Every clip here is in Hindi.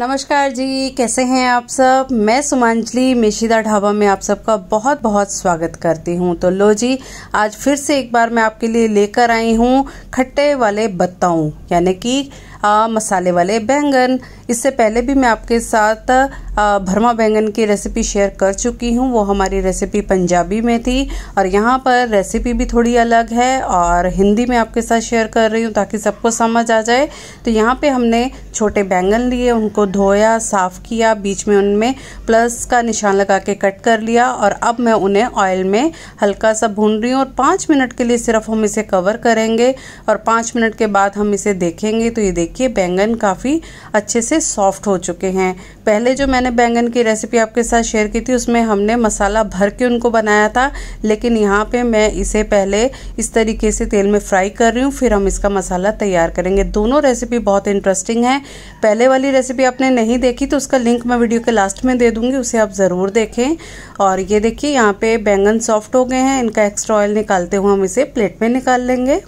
नमस्कार जी कैसे हैं आप सब मैं सुमांजलि मेशीदा ढाबा में आप सबका बहुत बहुत स्वागत करती हूं तो लो जी आज फिर से एक बार मैं आपके लिए लेकर आई हूं खट्टे वाले बत्ताऊँ यानी कि आ, मसाले वाले बैंगन इससे पहले भी मैं आपके साथ आ, भरमा बैंगन की रेसिपी शेयर कर चुकी हूँ वो हमारी रेसिपी पंजाबी में थी और यहाँ पर रेसिपी भी थोड़ी अलग है और हिंदी में आपके साथ शेयर कर रही हूँ ताकि सबको समझ आ जाए तो यहाँ पे हमने छोटे बैंगन लिए उनको धोया साफ़ किया बीच में उनमें प्लस का निशान लगा के कट कर लिया और अब मैं उन्हें ऑयल में हल्का सा भून रही हूँ और पाँच मिनट के लिए सिर्फ हम इसे कवर करेंगे और पाँच मिनट के बाद हम इसे देखेंगे तो ये देख देखिए बैंगन काफ़ी अच्छे से सॉफ्ट हो चुके हैं पहले जो मैंने बैंगन की रेसिपी आपके साथ शेयर की थी उसमें हमने मसाला भर के उनको बनाया था लेकिन यहाँ पे मैं इसे पहले इस तरीके से तेल में फ्राई कर रही हूँ फिर हम इसका मसाला तैयार करेंगे दोनों रेसिपी बहुत इंटरेस्टिंग है पहले वाली रेसिपी आपने नहीं देखी तो उसका लिंक मैं वीडियो के लास्ट में दे दूँगी उसे आप ज़रूर देखें और ये देखिए यहाँ पे बैंगन सॉफ्ट हो गए हैं इनका एक्स्ट्रा ऑयल निकालते हुए हम इसे प्लेट में निकाल लेंगे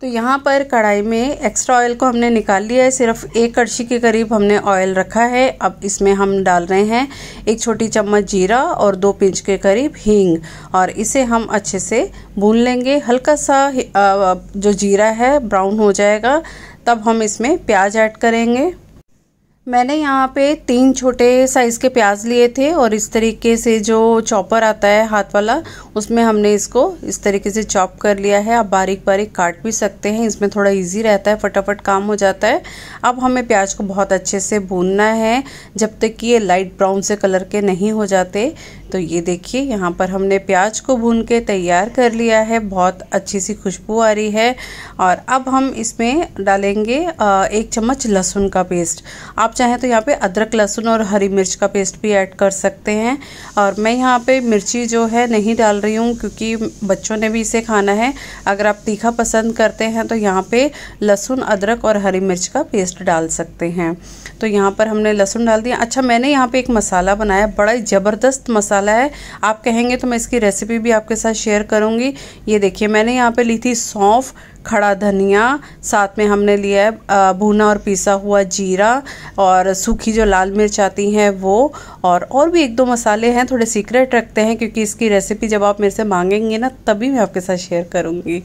तो यहाँ पर कढ़ाई में एक्स्ट्रा ऑयल को हमने निकाल लिया है सिर्फ एक कड़छी के करीब हमने ऑयल रखा है अब इसमें हम डाल रहे हैं एक छोटी चम्मच जीरा और दो पिंच के करीब हींग और इसे हम अच्छे से भून लेंगे हल्का सा जो जीरा है ब्राउन हो जाएगा तब हम इसमें प्याज ऐड करेंगे मैंने यहाँ पे तीन छोटे साइज़ के प्याज लिए थे और इस तरीके से जो चॉपर आता है हाथ वाला उसमें हमने इसको इस तरीके से चॉप कर लिया है आप बारीक बारीक काट भी सकते हैं इसमें थोड़ा इजी रहता है फटाफट काम हो जाता है अब हमें प्याज को बहुत अच्छे से भूनना है जब तक कि ये लाइट ब्राउन से कलर के नहीं हो जाते तो ये देखिए यहाँ पर हमने प्याज को भून के तैयार कर लिया है बहुत अच्छी सी खुशबू आ रही है और अब हम इसमें डालेंगे एक चम्मच लहसुन का पेस्ट आप चाहें तो यहाँ पे अदरक लहसुन और हरी मिर्च का पेस्ट भी ऐड कर सकते हैं और मैं यहाँ पे मिर्ची जो है नहीं डाल रही हूँ क्योंकि बच्चों ने भी इसे खाना है अगर आप तीखा पसंद करते हैं तो यहाँ पर लहसुन अदरक और हरी मिर्च का पेस्ट डाल सकते हैं तो यहाँ पर हमने लहसुन डाल दिया अच्छा मैंने यहाँ पर एक मसाला बनाया बड़ा ही ज़बरदस्त मसाला मसाला है आप कहेंगे तो मैं इसकी रेसिपी भी आपके साथ शेयर करूँगी ये देखिए मैंने यहाँ पे ली थी सौंफ खड़ा धनिया साथ में हमने लिया है भुना और पीसा हुआ जीरा और सूखी जो लाल मिर्च आती हैं वो और और भी एक दो मसाले हैं थोड़े सीक्रेट रखते हैं क्योंकि इसकी रेसिपी जब आप मेरे से मांगेंगे ना तभी मैं आपके साथ शेयर करूँगी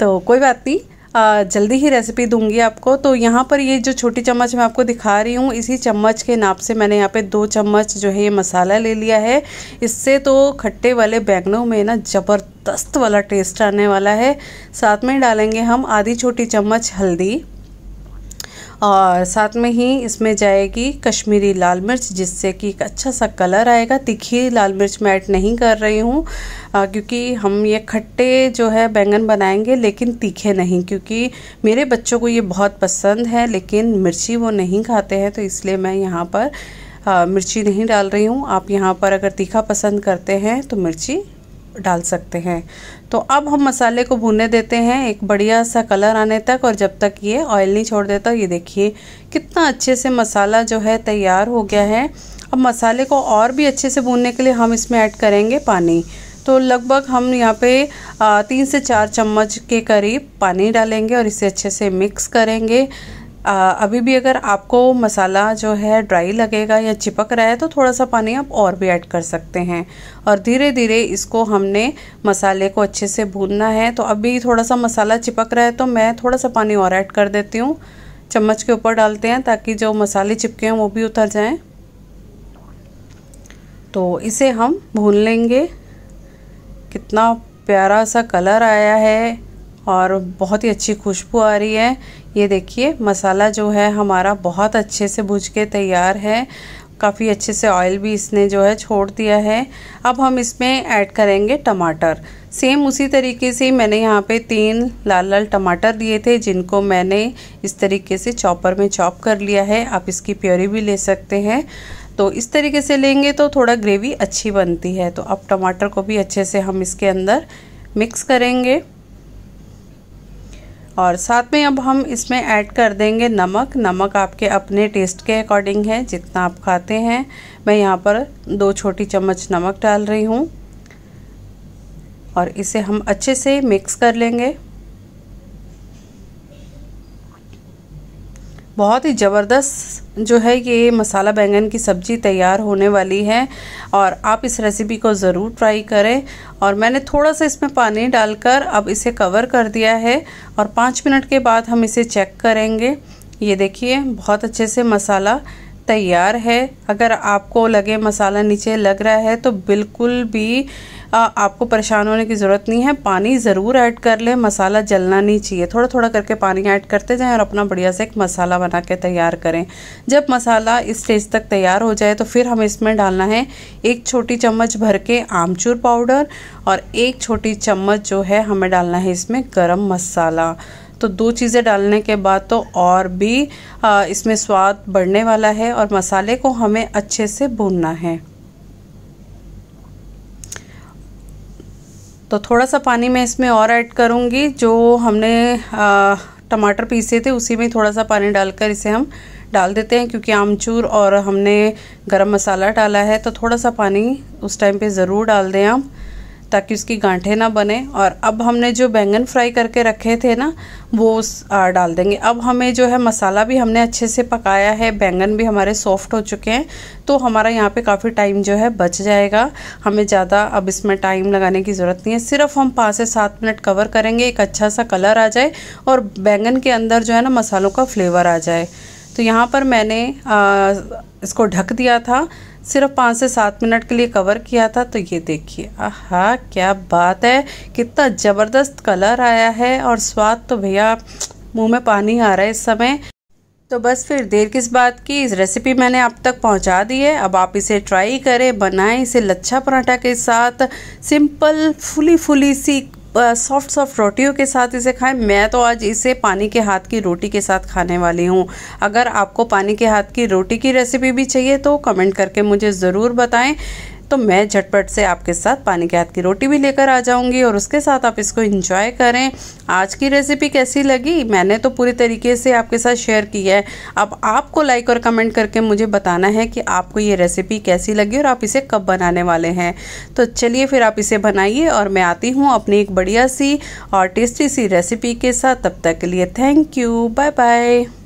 तो कोई बात नहीं जल्दी ही रेसिपी दूंगी आपको तो यहाँ पर ये जो छोटी चम्मच मैं आपको दिखा रही हूँ इसी चम्मच के नाप से मैंने यहाँ पे दो चम्मच जो है ये मसाला ले लिया है इससे तो खट्टे वाले बैंगनों में ना ज़बरदस्त वाला टेस्ट आने वाला है साथ में डालेंगे हम आधी छोटी चम्मच हल्दी और साथ में ही इसमें जाएगी कश्मीरी लाल मिर्च जिससे कि एक अच्छा सा कलर आएगा तीखी लाल मिर्च मैं ऐड नहीं कर रही हूँ क्योंकि हम ये खट्टे जो है बैंगन बनाएंगे लेकिन तीखे नहीं क्योंकि मेरे बच्चों को ये बहुत पसंद है लेकिन मिर्ची वो नहीं खाते हैं तो इसलिए मैं यहाँ पर आ, मिर्ची नहीं डाल रही हूँ आप यहाँ पर अगर तीखा पसंद करते हैं तो मिर्ची डाल सकते हैं तो अब हम मसाले को भूनने देते हैं एक बढ़िया सा कलर आने तक और जब तक ये ऑयल नहीं छोड़ देता ये देखिए कितना अच्छे से मसाला जो है तैयार हो गया है अब मसाले को और भी अच्छे से भूनने के लिए हम इसमें ऐड करेंगे पानी तो लगभग हम यहाँ पे तीन से चार चम्मच के करीब पानी डालेंगे और इसे अच्छे से मिक्स करेंगे अभी भी अगर आपको मसाला जो है ड्राई लगेगा या चिपक रहा है तो थोड़ा सा पानी आप और भी ऐड कर सकते हैं और धीरे धीरे इसको हमने मसाले को अच्छे से भूनना है तो अभी थोड़ा सा मसाला चिपक रहा है तो मैं थोड़ा सा पानी और ऐड कर देती हूँ चम्मच के ऊपर डालते हैं ताकि जो मसाले चिपके हैं वो भी उतर जाएँ तो इसे हम भून लेंगे कितना प्यारा सा कलर आया है और बहुत ही अच्छी खुशबू आ रही है ये देखिए मसाला जो है हमारा बहुत अच्छे से भुज के तैयार है काफ़ी अच्छे से ऑयल भी इसने जो है छोड़ दिया है अब हम इसमें ऐड करेंगे टमाटर सेम उसी तरीके से मैंने यहाँ पे तीन लाल लाल टमाटर दिए थे जिनको मैंने इस तरीके से चॉपर में चॉप कर लिया है आप इसकी प्योरी भी ले सकते हैं तो इस तरीके से लेंगे तो थोड़ा ग्रेवी अच्छी बनती है तो अब टमाटर को भी अच्छे से हम इसके अंदर मिक्स करेंगे और साथ में अब हम इसमें ऐड कर देंगे नमक नमक आपके अपने टेस्ट के अकॉर्डिंग है जितना आप खाते हैं मैं यहाँ पर दो छोटी चम्मच नमक डाल रही हूँ और इसे हम अच्छे से मिक्स कर लेंगे बहुत ही ज़बरदस्त जो है ये मसाला बैंगन की सब्ज़ी तैयार होने वाली है और आप इस रेसिपी को ज़रूर ट्राई करें और मैंने थोड़ा सा इसमें पानी डालकर अब इसे कवर कर दिया है और पाँच मिनट के बाद हम इसे चेक करेंगे ये देखिए बहुत अच्छे से मसाला तैयार है अगर आपको लगे मसाला नीचे लग रहा है तो बिल्कुल भी आपको परेशान होने की ज़रूरत नहीं है पानी ज़रूर ऐड कर लें मसाला जलना नहीं चाहिए थोड़ा थोड़ा करके पानी ऐड करते जाएँ और अपना बढ़िया से एक मसाला बना के तैयार करें जब मसाला इस स्टेज तक तैयार हो जाए तो फिर हमें इसमें डालना है एक छोटी चम्मच भर के आमचूर पाउडर और एक छोटी चम्मच जो है हमें डालना है इसमें गर्म मसाला तो दो चीज़ें डालने के बाद तो और भी आ, इसमें स्वाद बढ़ने वाला है और मसाले को हमें अच्छे से भूनना है तो थोड़ा सा पानी मैं इसमें और ऐड करूँगी जो हमने टमाटर पीसे थे उसी में थोड़ा सा पानी डालकर इसे हम डाल देते हैं क्योंकि आमचूर और हमने गरम मसाला डाला है तो थोड़ा सा पानी उस टाइम पे ज़रूर डाल दें आप ताकि उसकी गांठे ना बने और अब हमने जो बैंगन फ्राई करके रखे थे ना वो डाल देंगे अब हमें जो है मसाला भी हमने अच्छे से पकाया है बैंगन भी हमारे सॉफ्ट हो चुके हैं तो हमारा यहाँ पे काफ़ी टाइम जो है बच जाएगा हमें ज़्यादा अब इसमें टाइम लगाने की ज़रूरत नहीं है सिर्फ हम पाँच से सात मिनट कवर करेंगे एक अच्छा सा कलर आ जाए और बैंगन के अंदर जो है ना मसालों का फ्लेवर आ जाए तो यहाँ पर मैंने आ, इसको ढक दिया था सिर्फ पाँच से सात मिनट के लिए कवर किया था तो ये देखिए आह क्या बात है कितना ज़बरदस्त कलर आया है और स्वाद तो भैया मुंह में पानी आ रहा है इस समय तो बस फिर देर किस बात की इस रेसिपी मैंने आप तक पहुंचा दी है अब आप इसे ट्राई करें बनाएं इसे लच्छा पराठा के साथ सिंपल फुली फुली सी सॉफ्ट सॉफ्ट रोटियों के साथ इसे खाएं मैं तो आज इसे पानी के हाथ की रोटी के साथ खाने वाली हूँ अगर आपको पानी के हाथ की रोटी की रेसिपी भी चाहिए तो कमेंट करके मुझे ज़रूर बताएं तो मैं झटपट से आपके साथ पानी के हाथ की रोटी भी लेकर आ जाऊँगी और उसके साथ आप इसको इंजॉय करें आज की रेसिपी कैसी लगी मैंने तो पूरी तरीके से आपके साथ शेयर की है अब आपको लाइक और कमेंट करके मुझे बताना है कि आपको ये रेसिपी कैसी लगी और आप इसे कब बनाने वाले हैं तो चलिए फिर आप इसे बनाइए और मैं आती हूँ अपनी एक बढ़िया सी और टेस्टी सी रेसिपी के साथ तब तक के लिए थैंक यू बाय बाय